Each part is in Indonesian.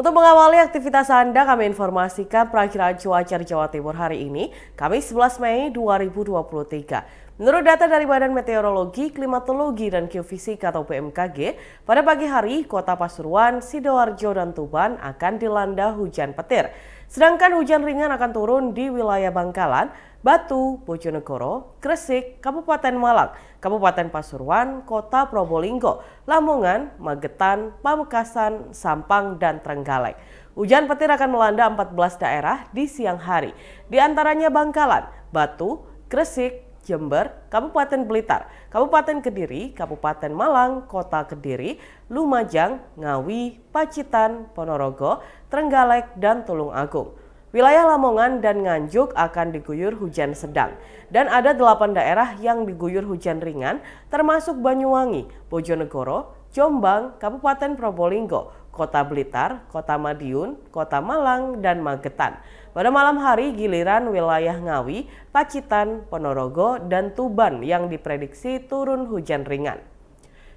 Untuk mengawali aktivitas Anda, kami informasikan perakhiran cuaca di Jawa Timur hari ini, Kamis 11 Mei 2023. Menurut data dari Badan Meteorologi, Klimatologi, dan Geofisika atau BMKG, pada pagi hari, kota Pasuruan, Sidoarjo, dan Tuban akan dilanda hujan petir. Sedangkan hujan ringan akan turun di wilayah Bangkalan, Batu, Bojonegoro, Gresik, Kabupaten Malang, Kabupaten Pasuruan, Kota Probolinggo, Lamongan, Magetan, Pamekasan, Sampang, dan Trenggalek. Hujan petir akan melanda 14 daerah di siang hari, di antaranya Bangkalan, Batu, Gresik, Jember, Kabupaten Blitar, Kabupaten Kediri, Kabupaten Malang, Kota Kediri, Lumajang, Ngawi, Pacitan, Ponorogo, Trenggalek, dan Tulung Agung. Wilayah Lamongan dan Nganjuk akan diguyur hujan sedang dan ada delapan daerah yang diguyur hujan ringan termasuk Banyuwangi, Bojonegoro, Jombang, Kabupaten Probolinggo, Kota Blitar, Kota Madiun, Kota Malang, dan Magetan. Pada malam hari giliran wilayah Ngawi, Pacitan, Ponorogo, dan Tuban yang diprediksi turun hujan ringan.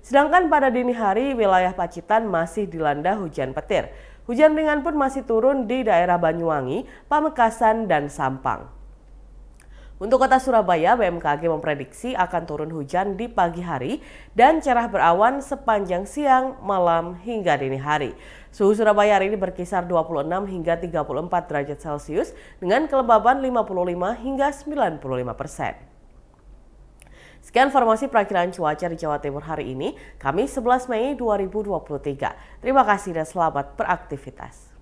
Sedangkan pada dini hari wilayah Pacitan masih dilanda hujan petir. Hujan ringan pun masih turun di daerah Banyuwangi, Pamekasan, dan Sampang. Untuk kota Surabaya, BMKG memprediksi akan turun hujan di pagi hari dan cerah berawan sepanjang siang, malam, hingga dini hari. Suhu Surabaya hari ini berkisar 26 hingga 34 derajat Celcius dengan kelembaban 55 hingga 95 persen. Sekian informasi perakhiran cuaca di Jawa Timur hari ini, Kamis 11 Mei 2023. Terima kasih dan selamat beraktivitas.